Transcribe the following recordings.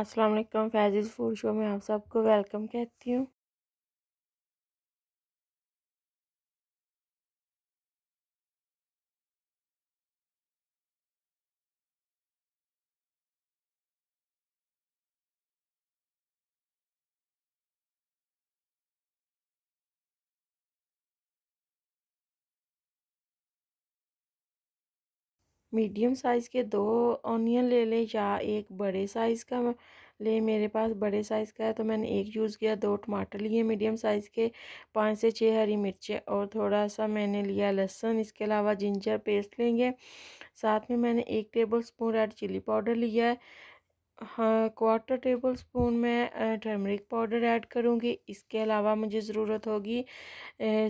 अस्सलाम वालेकुम food show में आप सबको वेलकम कहती हूँ मीडियम साइज़ के दो ऑनियन ले लें या एक बड़े साइज़ का ले मेरे पास बड़े साइज़ का है तो मैंने एक यूज़ किया दो टमाटर लिए मीडियम साइज़ के पाँच से छः हरी मिर्चें और थोड़ा सा मैंने लिया लहसुन इसके अलावा जिंजर पेस्ट लेंगे साथ में मैंने एक tablespoon red chilli powder लिया है हाँ क्वार्टर टेबल स्पून मैं टर्मरिक पाउडर ऐड करूँगी इसके अलावा मुझे ज़रूरत होगी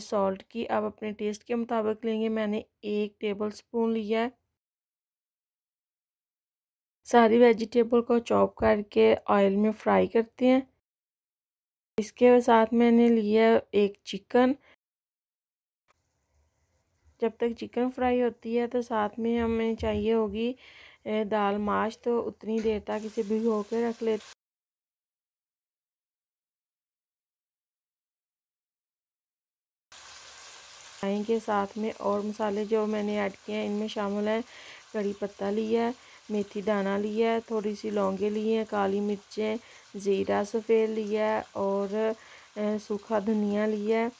सॉल्ट की आप अपने टेस्ट के मुताबिक लेंगे मैंने एक टेबल स्पून लिया है सारी वेजिटेबल को चॉप करके ऑयल में फ्राई करते हैं इसके साथ मैंने लिया एक चिकन जब तक चिकन फ्राई होती है तो साथ में हमें चाहिए होगी दाल माश तो उतनी देर तक इसे भिगो के रख लेते के साथ में और मसाले जो मैंने ऐड किए हैं इनमें शामिल हैं कड़ी पत्ता लिया है मेथी दाना लिया है थोड़ी सी लौंगे लिए हैं काली मिर्चें ज़ीरा सफ़ेद लिया है और सूखा धनिया लिया है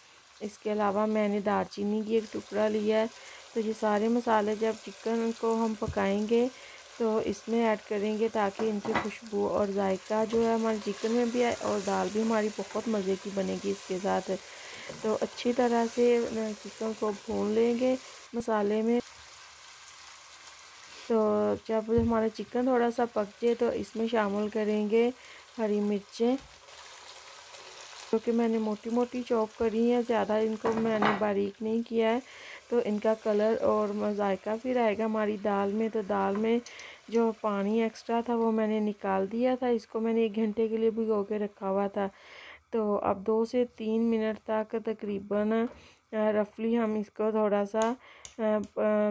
इसके अलावा मैंने दालचीनी की एक टुकड़ा लिया है तो ये सारे मसाले जब चिकन को हम पकाएंगे तो इसमें ऐड करेंगे ताकि इनकी खुशबू और जायका जो है हमारे चिकन में भी आए और दाल भी हमारी बहुत मज़े की बनेगी इसके साथ तो अच्छी तरह से चिकन को भून लेंगे मसाले में तो जब हमारा चिकन थोड़ा सा पक जाए तो इसमें शामिल करेंगे हरी मिर्चें जो कि मैंने मोटी मोटी चॉप करी है ज़्यादा इनको मैंने बारीक नहीं किया है तो इनका कलर और मज़ायका फिर आएगा हमारी दाल में तो दाल में जो पानी एक्स्ट्रा था वो मैंने निकाल दिया था इसको मैंने एक घंटे के लिए भिगो के रखा हुआ था तो अब दो से तीन मिनट तक तकरीबन रफली हम इसको थोड़ा सा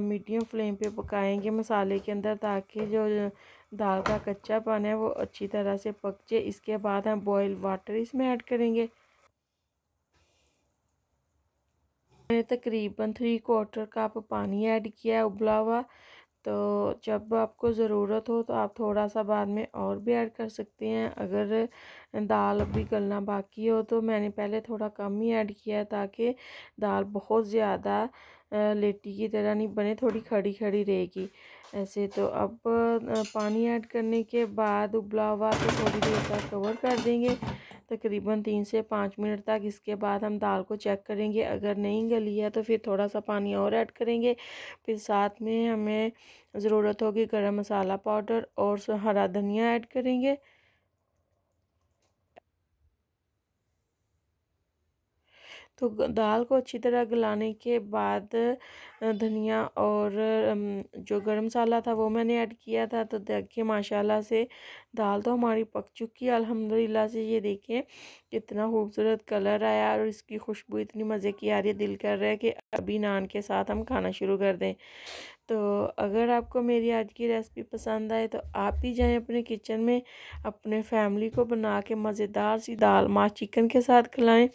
मीडियम फ्लेम पे पकाएंगे मसाले के अंदर ताकि जो दाल का कच्चा पान है वो अच्छी तरह से पक जाए इसके बाद हम बॉयल वाटर इसमें ऐड करेंगे मैंने तकरीबन थ्री क्वार्टर कप पानी ऐड किया है उबला हुआ तो जब आपको ज़रूरत हो तो आप थोड़ा सा बाद में और भी ऐड कर सकते हैं अगर दाल अभी गलना बाकी हो तो मैंने पहले थोड़ा कम ही ऐड किया ताकि दाल बहुत ज़्यादा लेटी की तरह नहीं बने थोड़ी खड़ी खड़ी रहेगी ऐसे तो अब पानी ऐड करने के बाद उबला हुआ तो थोड़ी देर तक कवर कर देंगे तकरीबन तीन से पाँच मिनट तक इसके बाद हम दाल को चेक करेंगे अगर नहीं गली है तो फिर थोड़ा सा पानी और ऐड करेंगे फिर साथ में हमें ज़रूरत होगी गरम मसाला पाउडर और हरा धनिया ऐड करेंगे तो दाल को अच्छी तरह गलाने के बाद धनिया और जो गर्म मसाला था वो मैंने ऐड किया था तो देखिए माशाल्लाह से दाल तो हमारी पक चुकी है अल्हम्दुलिल्लाह से ये देखें कितना खूबसूरत कलर आया और इसकी खुशबू इतनी मज़े की आ रही है दिल कर रहा है कि अभी नान के साथ हम खाना शुरू कर दें तो अगर आपको मेरी आज की रेसिपी पसंद आए तो आप ही जाएं अपने किचन में अपने फैमिली को बना के मज़ेदार सी दाल माँ चिकन के साथ खिलाएं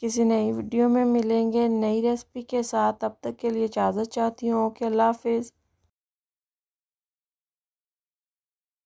किसी नई वीडियो में मिलेंगे नई रेसिपी के साथ तब तक के लिए इजाज़त चाहती हूँ ओके अल्लाह हाफिज़